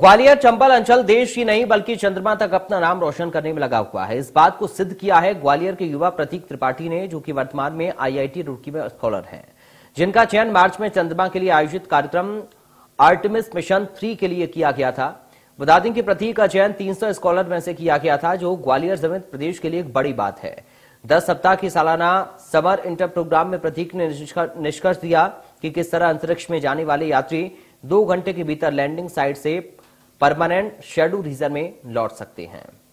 ग्वालियर चंबल अंचल देश ही नहीं बल्कि चंद्रमा तक अपना नाम रोशन करने में लगा हुआ है इस बात को सिद्ध किया है ग्वालियर के युवा प्रतीक त्रिपाठी ने जो कि वर्तमान में आईआईटी रुड़की में स्कॉलर हैं जिनका चयन मार्च में चंद्रमा के लिए आयोजित कार्यक्रम आर्टिमिस मिशन थ्री के लिए किया गया था बता दें कि प्रतीक का चयन तीन स्कॉलर में से किया गया था जो ग्वालियर समेत प्रदेश के लिए एक बड़ी बात है दस सप्ताह की सालाना समर इंटर प्रोग्राम में प्रतीक ने निष्कर्ष दिया कि किस तरह अंतरिक्ष में जाने वाले यात्री दो घंटे के भीतर लैंडिंग साइट से परमानेंट शेड्यू रीजन में लौट सकते हैं